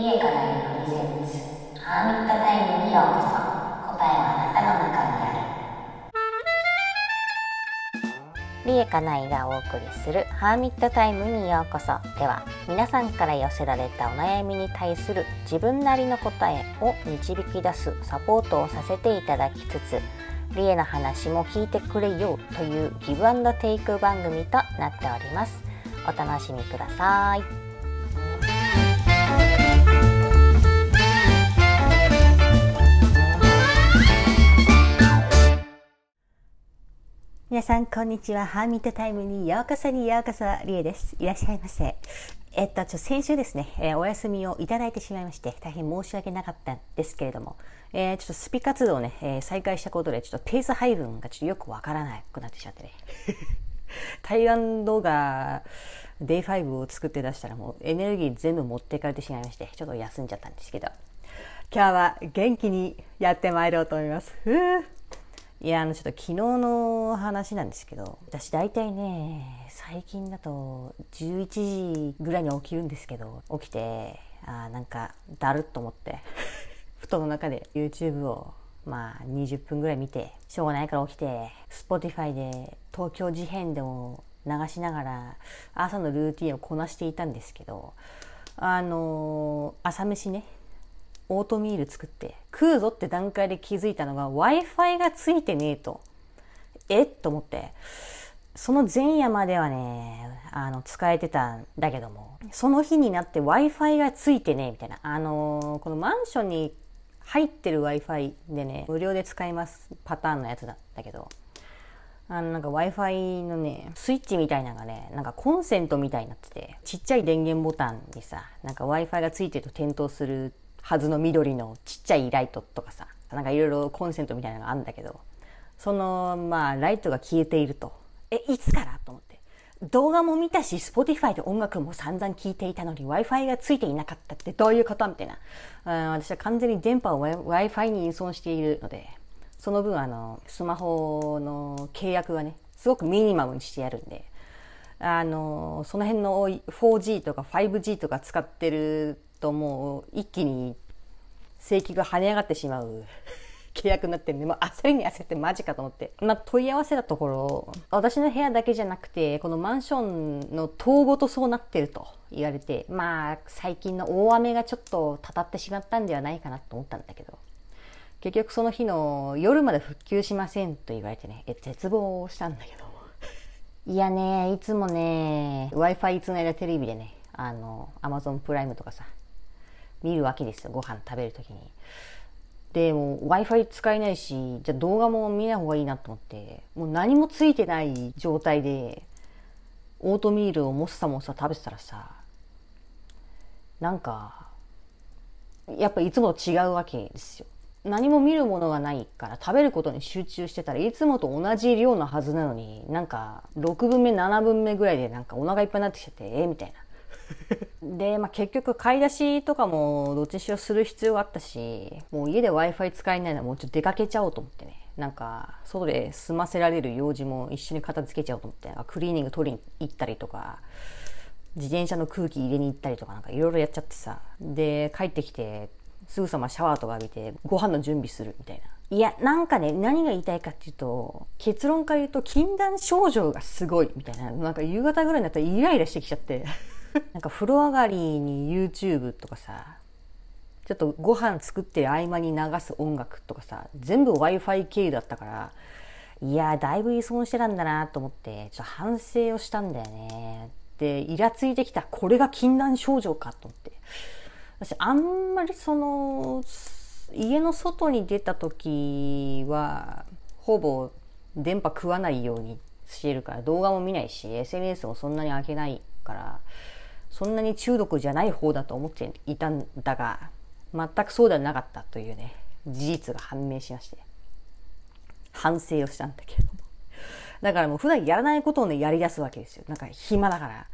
リエかダイのプゼンツハーミットタイムにようこそ答えはあなたの中にあるリエカナイがお送りするハーミットタイムにようこそでは皆さんから寄せられたお悩みに対する自分なりの答えを導き出すサポートをさせていただきつつリエの話も聞いてくれよというギブアンドテイク番組となっておりますお楽しみください皆さんこんにちはハーミットタイムにようこそにようこそりえですいらっしゃいませえっとちょ先週ですね、えー、お休みをいただいてしまいまして大変申し訳なかったんですけれども、えー、ちょっとスピ活動をね、えー、再開したことでちょっとペース配分がちょっとよくわからなくなってしまってね対 湾動画 Day5 を作って出したらもうエネルギー全部持ってかれてしまいましてちょっと休んじゃったんですけど今日は元気にやってまいろうと思います。いやあのちょっと昨日の話なんですけど私大体ね最近だと11時ぐらいに起きるんですけど起きてあなんかだるっと思って 布団の中で YouTube をまあ20分ぐらい見てしょうがないから起きて Spotify で東京事変でも流しながら朝のルーティンをこなしていたんですけどあのー、朝飯ねオートミール作って食うぞって段階で気づいたのが Wi-Fi がついてねえと。えと思って。その前夜まではね、あの、使えてたんだけども、その日になって Wi-Fi がついてね、みたいな。あのー、このマンションに入ってる Wi-Fi でね、無料で使いますパターンのやつだったけど、あの、なんか Wi-Fi のね、スイッチみたいなのがね、なんかコンセントみたいになってて、ちっちゃい電源ボタンにさ、なんか Wi-Fi がついてると点灯するはずの緑のちっちゃいライトとかさなんかいろいろコンセントみたいなのがあるんだけどそのまあライトが消えているとえいつからと思って動画も見たし Spotify で音楽も散々聴いていたのに Wi-Fi がついていなかったってどういうことみたいなん、私は完全に電波を Wi-Fi に依存しているのでその分あのスマホの契約はねすごくミニマムにしてやるんであのその辺の 4G とか 5G とか使ってるともう一気に請求が跳ね上がってしまう 契約になってるんで、もう焦りに焦ってマジかと思って。まあ、問い合わせたところ、私の部屋だけじゃなくて、このマンションの棟ごとそうなってると言われて、まあ、最近の大雨がちょっとたたってしまったんではないかなと思ったんだけど、結局その日の夜まで復旧しませんと言われてね、え、絶望したんだけど。いやね、いつもね、Wi-Fi つないだテレビでね、あの、Amazon プライムとかさ、見るわけですよご飯食べる時に。でも w i f i 使えないしじゃあ動画も見ない方がいいなと思ってもう何もついてない状態でオートミールをもっさもっさ食べてたらさなんかやっぱいつもと違うわけですよ。何も見るものがないから食べることに集中してたらいつもと同じ量のはずなのになんか6分目7分目ぐらいでなんかお腹いっぱいになってきちゃってえー、みたいなで、まあ、結局買い出しとかもどっちにしろする必要があったしもう家で w i f i 使えないならもうちょっと出かけちゃおうと思ってねなんか外で済ませられる用事も一緒に片付けちゃおうと思ってクリーニング取りに行ったりとか自転車の空気入れに行ったりとかなんかいろいろやっちゃってさで帰ってきてすぐさまシャワーとか浴びてご飯の準備するみたいないやなんかね何が言いたいかっていうと結論から言うと禁断症状がすごいみたいななんか夕方ぐらいになったらイライラしてきちゃって なんか風呂上がりに YouTube とかさちょっとご飯作ってる合間に流す音楽とかさ全部 w i f i 経由だったからいやだいぶ依存してたんだなと思ってちょっと反省をしたんだよねでイラついてきたこれが禁断症状かと思って私あんまりその家の外に出た時はほぼ電波食わないようにしてるから動画も見ないし SNS もそんなに開けないからそんなに中毒じゃない方だと思っていたんだが全くそうではなかったというね事実が判明しまして反省をしたんだけれども だからもう普段やらないことをねやりだすわけですよなんか暇だから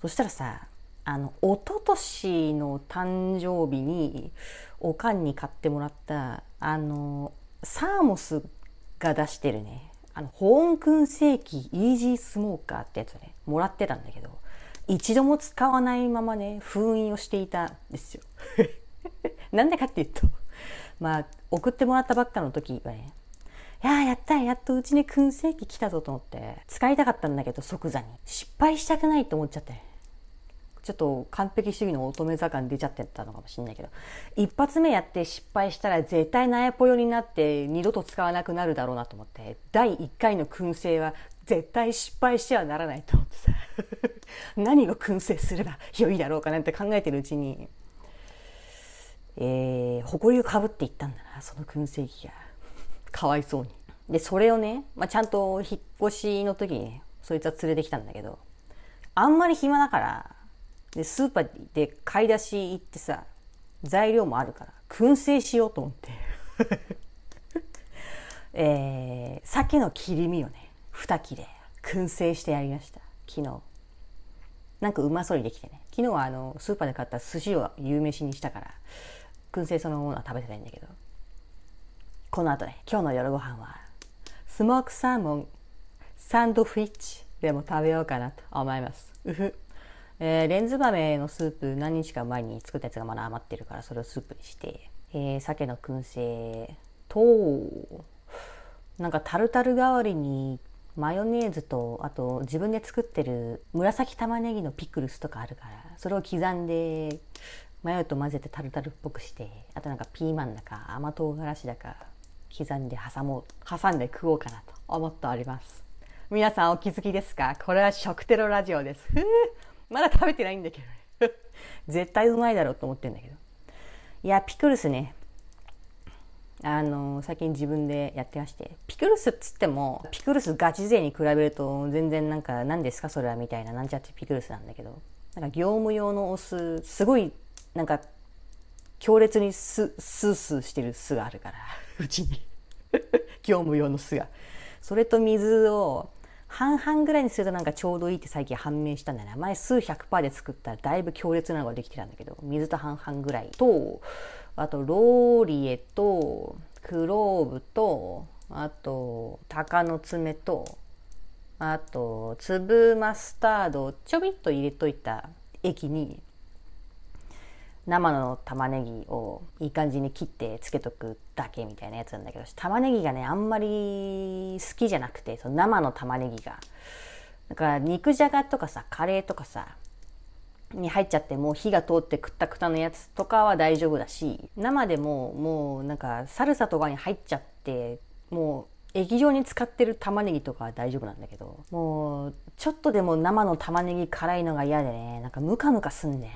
そしたらさあの一昨年の誕生日におかんに買ってもらったあのサーモスが出してるねあの保温燻製器イージースモーカーってやつねもらってたんだけど一度も使わないままね封印をしていたんですよ。なんでかっていうとまあ送ってもらったばっかの時はねいややったやっとうちに燻製機来たぞと思って使いたかったんだけど即座に失敗したくないと思っちゃってちょっと完璧主義の乙女座感出ちゃってたのかもしれないけど一発目やって失敗したら絶対なやぽよになって二度と使わなくなるだろうなと思って第1回の燻製は絶対失敗してはならないと思ってさ 何を燻製すれば良いだろうかなんて考えてるうちに、ええ、誇りをかぶっていったんだなその燻製機がかわいそうにでそれをね、まあ、ちゃんと引っ越しの時にねそいつは連れてきたんだけどあんまり暇だからでスーパーで買い出し行ってさ材料もあるから燻製しようと思って えー、鮭の切り身をね2切れ燻製してやりました昨日なんかうまそうにできてね昨日はあのスーパーで買った寿司を夕飯にしたから燻製そのものは食べてないんだけどこの後ね今日の夜ご飯はスモークサーモンサンドフィッチでも食べようかなと思いますうふえー、レンズ豆のスープ何日か前に作ったやつがまだ余ってるからそれをスープにして、えー、鮭の燻製となんかタルタル代わりにマヨネーズとあと自分で作ってる紫玉ねぎのピクルスとかあるからそれを刻んでマヨと混ぜてタルタルっぽくしてあとなんかピーマンだか甘唐辛子だか刻んで挟もう挟んで食おうかなと思っております皆さんお気づきですかこれは食テロラジオですまだ食べてないんだけど絶対うまいだろうと思ってんだけどいやピクルスねあの最近自分でやってましてピクルスっつってもピクルスガチ勢に比べると全然なんか何ですかそれはみたいななんちゃってピクルスなんだけどなんか業務用のお酢すごいなんか強烈にススースーしてる酢があるから うちに 業務用の酢がそれと水を半々ぐらいにするとなんかちょうどいいって最近判明したんだよね前数100%で作ったらだいぶ強烈なのができてたんだけど水と半々ぐらいとあとローリエとクローブとあと鷹の爪とあと粒マスタードをちょびっと入れといた液に生の玉ねぎをいい感じに切ってつけとくだけみたいなやつなんだけど玉ねぎがねあんまり好きじゃなくてその生の玉ねぎがだから肉じゃがとかさカレーとかさに入っちゃってもう火が通ってくったくたのやつとかは大丈夫だし生でももうなんかサルサとかに入っちゃってもう液状に使ってる玉ねぎとかは大丈夫なんだけどもうちょっとでも生の玉ねぎ辛いのが嫌でねなんかムカムカすんね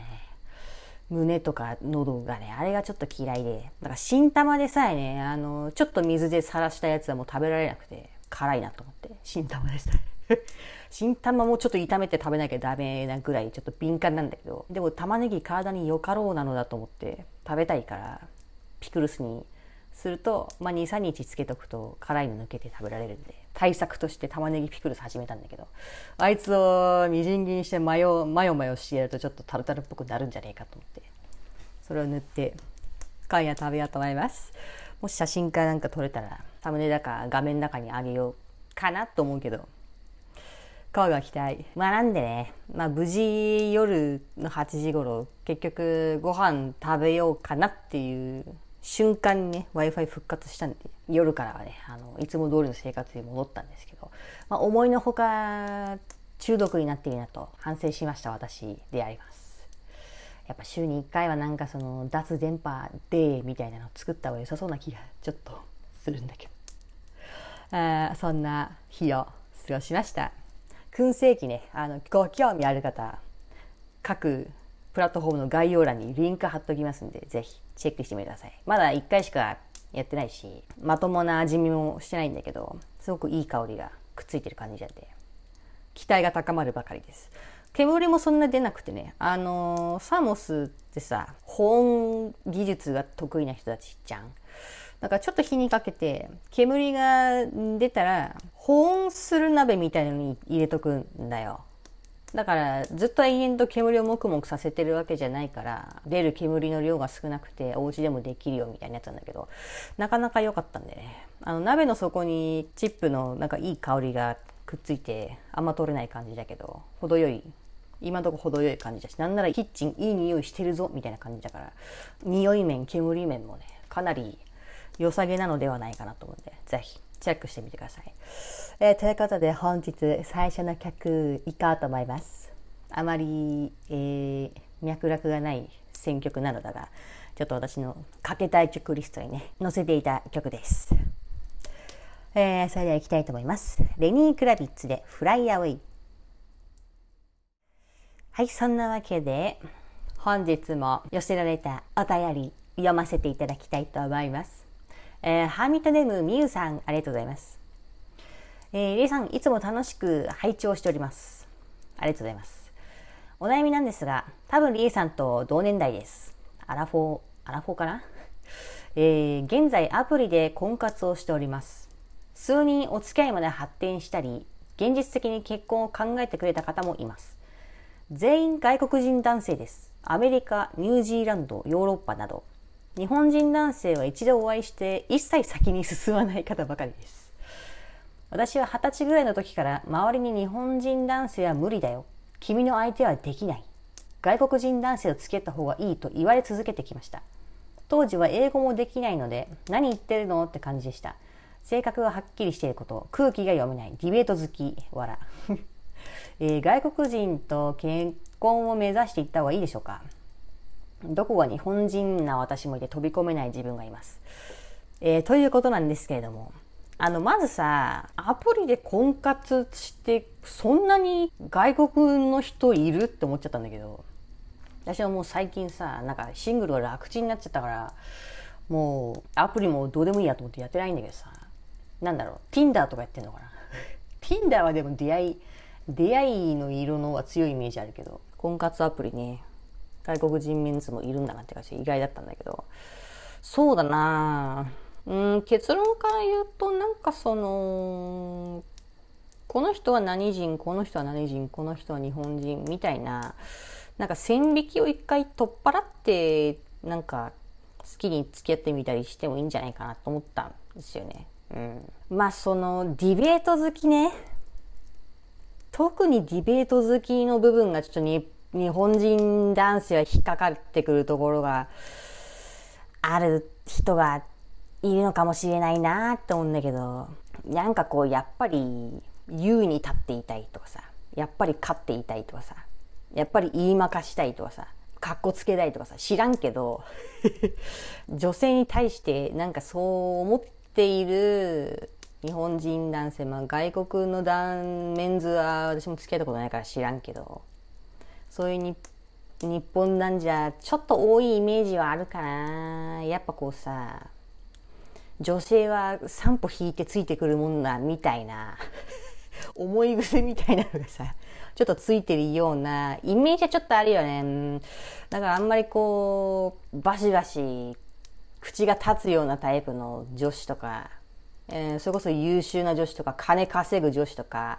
胸とか喉がねあれがちょっと嫌いでだから新玉でさえねあのちょっと水でさらしたやつはもう食べられなくて辛いなと思って新玉でした 新玉もちょっと炒めて食べなきゃダメなぐらいちょっと敏感なんだけどでも玉ねぎ体によかろうなのだと思って食べたいからピクルスにすると、まあ、23日つけとくと辛いの抜けて食べられるんで対策として玉ねぎピクルス始めたんだけどあいつをみじん切りにしてマヨマヨマヨしてやるとちょっとタルタルっぽくなるんじゃねえかと思ってそれを塗って今夜食べようと思いますもし写真かなんか撮れたらサムネだか画面の中にあげようかなと思うけどが来たい。まあなんでね、まあ無事夜の8時頃、結局ご飯食べようかなっていう瞬間にね、Wi-Fi 復活したんで、夜からはね、あの、いつも通りの生活に戻ったんですけど、まあ思いのほか中毒になっているなと反省しました私であります。やっぱ週に1回はなんかその脱電波デーみたいなのを作った方が良さそうな気がちょっとするんだけど。あそんな日を過ごしました。燻製器ね、あの、ご興味ある方、各プラットフォームの概要欄にリンク貼っときますんで、ぜひチェックしてみてください。まだ1回しかやってないし、まともな味見もしてないんだけど、すごくいい香りがくっついてる感じなんで、期待が高まるばかりです。煙もそんな出なくてね、あのー、サモスってさ、保温技術が得意な人たちじゃん。だからちょっと火にかけて、煙が出たら、保温する鍋みたいのに入れとくんだよ。だからずっと延々と煙をもくもくさせてるわけじゃないから出る煙の量が少なくてお家でもできるよみたいなやつなんだけどなかなか良かったんでねあの鍋の底にチップのなんかいい香りがくっついてあんま取れない感じだけど程よい今とこ程よい感じだしなんならキッチンいい匂いしてるぞみたいな感じだから匂い面煙面もねかなり良さげなのではないかなと思うんで、ぜひチェックしてみてください。えー、ということで本日最初の曲いかと思います。あまり、えー、脈絡がない選曲なのだが、ちょっと私のかけたい曲リストにね、載せていた曲です。えー、それでは行きたいと思います。レニー・クラビッツでフライアウェイ。はい、そんなわけで、本日も寄せられたお便り読ませていただきたいと思います。えー、ハーミットネームみゆさん、ありがとうございます。えー、りえさん、いつも楽しく拝聴しております。ありがとうございます。お悩みなんですが、多分りえさんと同年代です。アラフォー、アラフォーかな えー、現在アプリで婚活をしております。数人お付き合いまで発展したり、現実的に結婚を考えてくれた方もいます。全員外国人男性です。アメリカ、ニュージーランド、ヨーロッパなど、日本人男性は一度お会いして一切先に進まない方ばかりです私は二十歳ぐらいの時から周りに日本人男性は無理だよ君の相手はできない外国人男性をつけた方がいいと言われ続けてきました当時は英語もできないので何言ってるのって感じでした性格がはっきりしていること空気が読めないディベート好き笑 えー、外国人と結婚を目指していった方がいいでしょうかどこが日本人な私もいて飛び込めない自分がいます。えー、ということなんですけれども、あの、まずさ、アプリで婚活して、そんなに外国の人いるって思っちゃったんだけど、私はもう最近さ、なんかシングルが楽ちんになっちゃったから、もうアプリもどうでもいいやと思ってやってないんだけどさ、なんだろう、Tinder とかやってんのかな ?Tinder はでも出会い、出会いの色の方が強いイメージあるけど、婚活アプリね、外国人メンもいるんだなって感じ意外だったんだけどそうだなうん結論から言うとなんかそのこの人は何人この人は何人この人は日本人みたいななんか線引きを一回取っ払ってなんか好きに付き合ってみたりしてもいいんじゃないかなと思ったんですよね。うん、まあそのディベート好きね特にディベート好きの部分がちょっと日日本人男性は引っかかってくるところがある人がいるのかもしれないなって思うんだけど、なんかこう、やっぱり優位に立っていたいとかさ、やっぱり勝っていたいとかさ、やっぱり言いまかしたいとかさ、かっこつけたいとかさ、知らんけど、女性に対してなんかそう思っている日本人男性、まあ外国の男、メンズは私も付き合ったことないから知らんけど、そういうに日本なんじゃちょっと多いイメージはあるかなやっぱこうさ女性は3歩引いてついてくるもんなみたいな 思い癖みたいなのがさちょっとついてるようなイメージはちょっとあるよねだからあんまりこうバシバシ口が立つようなタイプの女子とか、えー、それこそ優秀な女子とか金稼ぐ女子とか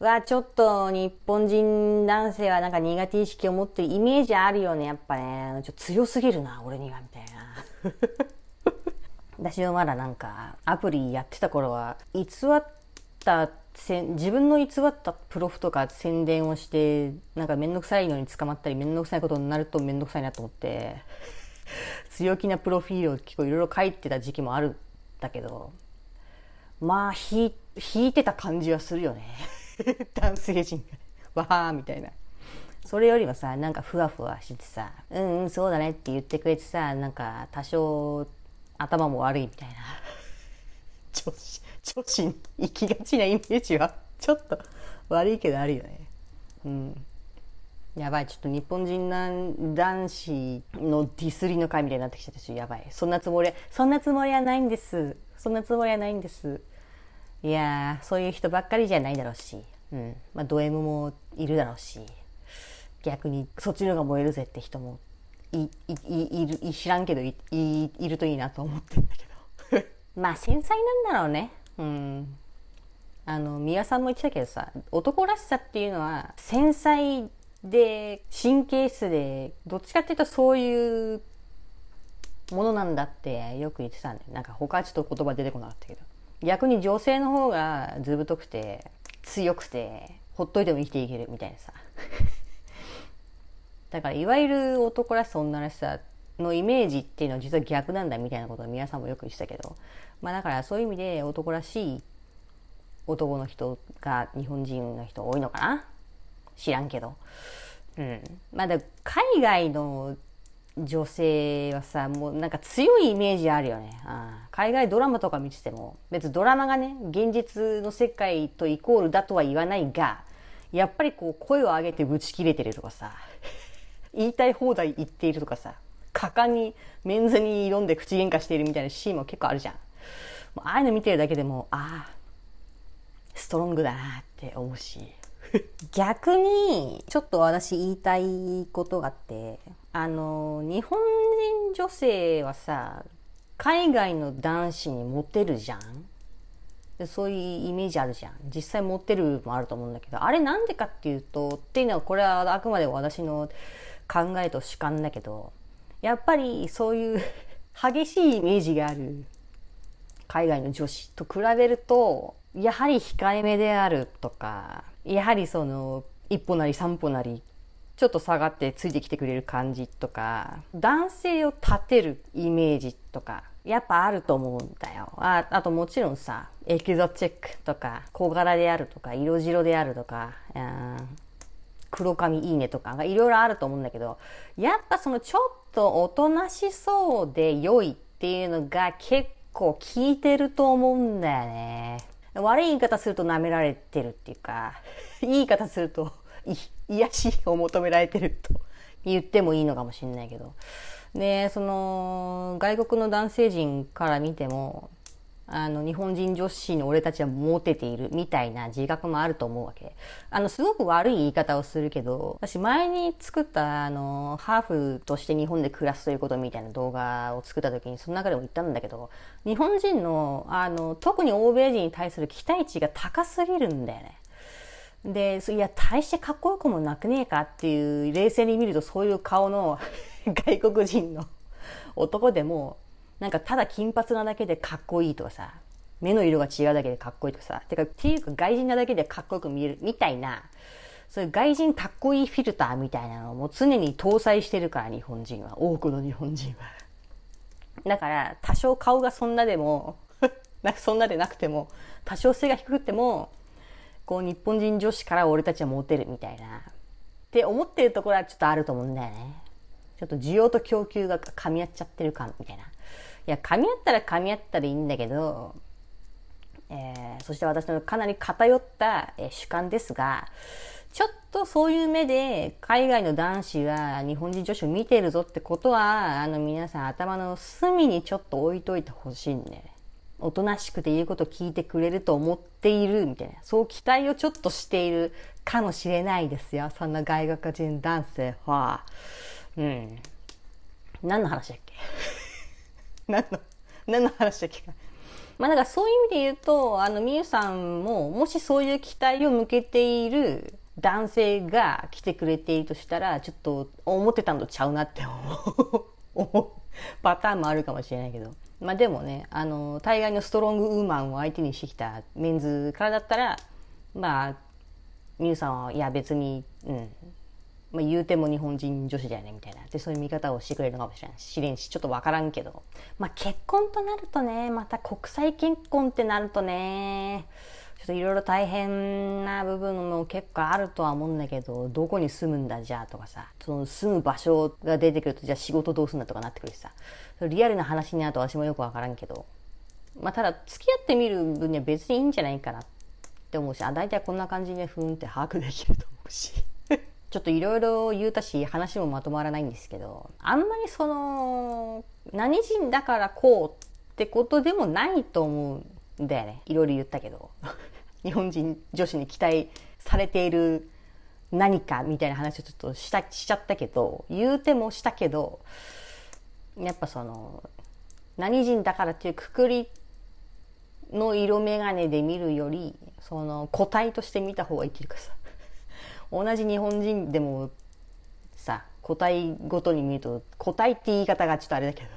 わちょっと日本人男性はなんか苦手意識を持ってるイメージあるよね、やっぱね。ちょ強すぎるな、俺には、みたいな。私はまだなんか、アプリやってた頃は、偽った自分の偽ったプロフとか宣伝をしてなんか面倒くさいのに捕まったり面倒くさいことになると面倒くさいなと思って強気なプロフィールを結構いろいろ書いてた時期もあるんだけどまあ引いてた感じはするよね 男性陣がわあ」みたいなそれよりはさなんかふわふわしてさ「うんうんそうだね」って言ってくれてさなんか多少頭も悪いみたいな 女子女子に行きがちなイメージはちょっと悪いけどあるよねうんやばいちょっと日本人なん男子のディスりの会みたいになってきちゃったしやばいそんなつもりそんなつもりはないんですそんなつもりはないんですいやそういう人ばっかりじゃないだろうし、うんまあ、ド M もいるだろうし逆にそっちの方が燃えるぜって人もいいいい知らんけどいいいるといいなと思ってんだけど まあ繊細なんだろうねうんあの三輪さんも言ってたけどさ男らしさっていうのは繊細で神経質でどっちかっていうとそういうものなんだってよく言ってたんでなんか他はちょっと言葉出てこなかったけど逆に女性の方がずぶとくて強くてほっといても生きていけるみたいなさ だからいわゆる男らしさ女らしさのイメージっていうのは実は逆なんだみたいなことを皆さんもよく言ってたけどまあだからそういう意味で男らしい男の人が日本人の人多いのかな知らんけど。うん、まあだ海外の女性はさもうなんか強いイメージあるよね、うん、海外ドラマとか見てても別にドラマがね現実の世界とイコールだとは言わないがやっぱりこう声を上げて打ち切れてるとかさ 言いたい放題言っているとかさ果敢にメンズに挑んで口喧嘩しているみたいなシーンも結構あるじゃんああいうの見てるだけでもああストロングだなって思うし 逆にちょっと私言いたいことがあってあの日本人女性はさ海外の男子にモテるじゃんそういうイメージあるじゃん実際モテるもあると思うんだけどあれなんでかっていうとっていうのはこれはあくまで私の考えと主観だけどやっぱりそういう 激しいイメージがある海外の女子と比べるとやはり控えめであるとかやはりその一歩なり三歩なりちょっと下がってついてきてくれる感じとか男性を立てるイメージとかやっぱあると思うんだよああともちろんさエキゾチックとか小柄であるとか色白であるとか、うん、黒髪いいねとかいろいろあると思うんだけどやっぱそのちょっとおとなしそうで良いっていうのが結構効いてると思うんだよね。悪い言い方すると舐められてるっていうか、いい言い方すると、癒しを求められてると言ってもいいのかもしれないけど。で、その、外国の男性陣から見ても、あの日本人女子の俺たちはモテているみたいな自覚もあると思うわけあのすごく悪い言い方をするけど私前に作ったあのハーフとして日本で暮らすということみたいな動画を作った時にその中でも言ったんだけど日本人のあの特に欧米人に対する期待値が高すぎるんだよねで、いや、大してかっこよくもなくねえかっていう、冷静に見るとそういう顔の外国人の男でも、なんかただ金髪なだけでかっこいいとかさ、目の色が違うだけでかっこいいとかさ、てか、っていうか外人なだけでかっこよく見えるみたいな、そういう外人かっこいいフィルターみたいなのをもう常に搭載してるから、日本人は。多くの日本人は。だから、多少顔がそんなでも、なんかそんなでなくても、多少背が低くても、こう日本人女子から俺たちはモテるみたいな、って思ってるところはちょっとあると思うんだよね。ちょっと需要と供給が噛み合っちゃってるか、みたいな。や、噛み合ったら噛み合ったらいいんだけど、えー、そして私のかなり偏った、えー、主観ですが、ちょっとそういう目で海外の男子は日本人女子を見てるぞってことは、あの皆さん頭の隅にちょっと置いといてほしいんで、おとなしくて言うこと聞いてくれると思っているみたいな、そう期待をちょっとしているかもしれないですよ。そんな外国人男性は。うん。何の話だっけ何の何の話だっけか。まあ、んかそういう意味で言うとあのみゆさんももしそういう期待を向けている男性が来てくれているとしたらちょっと思ってたのとちゃうなって 思うパターンもあるかもしれないけど、まあ、でもねあの大概のストロングウーマンを相手にしてきたメンズからだったらまあみゆさんはいや別に、うん、まあ、言うても日本人女子だよねみたいなでそういう見方をしてくれるのかもしれないしれんしちょっと分からんけど、まあ、結婚となるとねまた国際結婚ってなるとねちょっといろいろ大変な部分も結構あるとは思うんだけどどこに住むんだじゃあとかさその住む場所が出てくるとじゃあ仕事どうすんだとかなってくるしさリアルな話になると私もよく分からんけど、まあ、ただ付き合ってみる分には別にいいんじゃないかなって思うしあ大体こんな感じでふーんって把握できると思うし。ちょっといろいろ言うたし話もまとまらないんですけどあんまりその何人だからこうってことでもないと思うんだよねいろいろ言ったけど 日本人女子に期待されている何かみたいな話をちょっとしたしちゃったけど言うてもしたけどやっぱその何人だからっていうくくりの色眼鏡で見るよりその個体として見た方が生きるかさ同じ日本人でもさ個体ごとに見ると個体って言い方がちょっとあれだけど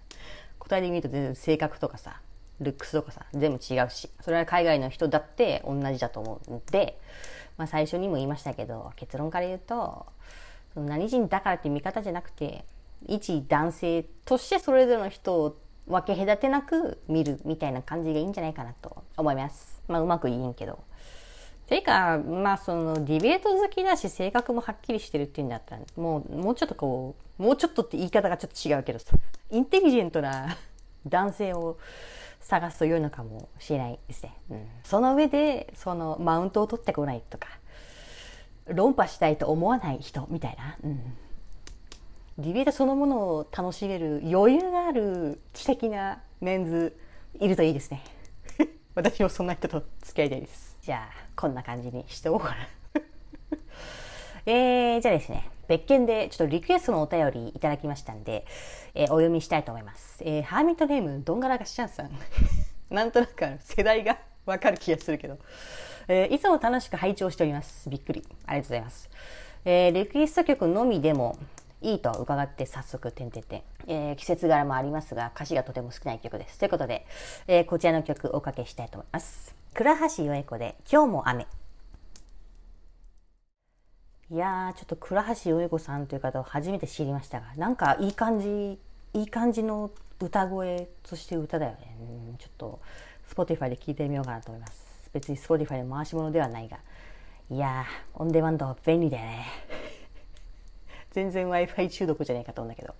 個体で見ると全然性格とかさルックスとかさ全部違うしそれは海外の人だって同じだと思うんで、まあ、最初にも言いましたけど結論から言うとその何人だからって見方じゃなくて一男性としてそれぞれの人を分け隔てなく見るみたいな感じがいいんじゃないかなと思います。まあ、うまく言えんけど。ていうか、まあそのディベート好きだし性格もはっきりしてるっていうんだったら、もう、もうちょっとこう、もうちょっとって言い方がちょっと違うけど、インテリジェントな男性を探すと良いのかもしれないですね。うん、その上で、そのマウントを取ってこないとか、論破したいと思わない人みたいな。うん、ディベートそのものを楽しめる余裕がある知的なメンズいるといいですね。私もそんな人と付き合いたいです。じゃあこんな感じにしておこうかな えー、じゃあですね別件でちょっとリクエストのお便りいただきましたんで、えー、お読みしたいと思います、えー、ハーミットネームどんがらがしちゃんさん なんとなく世代がわかる気がするけど、えー、いつも楽しく拝聴しておりますびっくりありがとうございます、えー、リクエスト曲のみでもいいと伺って早速、点て点。えー、季節柄もありますが、歌詞がとても少ない曲です。ということで、えー、こちらの曲おかけしたいと思います。倉橋よえ子で今日も雨いやちょっと倉橋よえ子さんという方を初めて知りましたがなんかいい感じいい感じの歌声そして歌だよねちょっと Spotify で聞いてみようかなと思います別に Spotify の回し物ではないがいやオンデマンド便利だよね 全然 Wi-Fi 中毒じゃないかと思うんだけど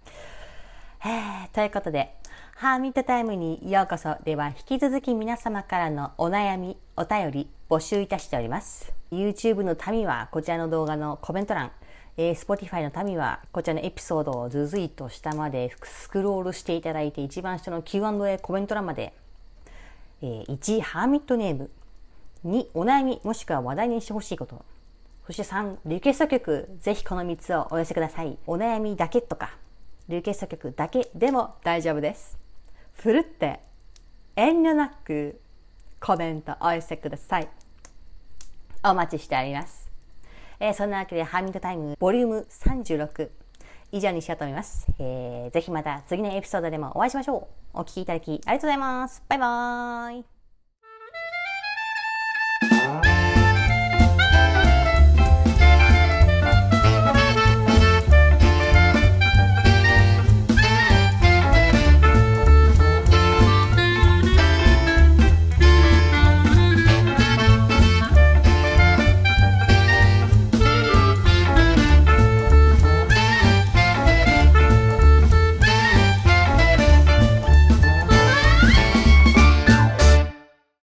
えー、ということで、ハーミットタイムにようこそでは引き続き皆様からのお悩み、お便り募集いたしております。YouTube の民はこちらの動画のコメント欄、えー、Spotify の民はこちらのエピソードをずずいと下までスクロールしていただいて一番下の Q&A コメント欄まで、えー、1、ハーミットネーム、2、お悩みもしくは話題にしてほしいこと、そして3、リクエスト曲、ぜひこの3つをお寄せください。お悩みだけとか、流血作曲だけでも大丈夫です。ふるって遠慮なくコメントお寄せください。お待ちしております。えー、そんなわけでハーミングタイムボリューム36以上にしようと思います、えー。ぜひまた次のエピソードでもお会いしましょう。お聴きいただきありがとうございます。バイバーイ。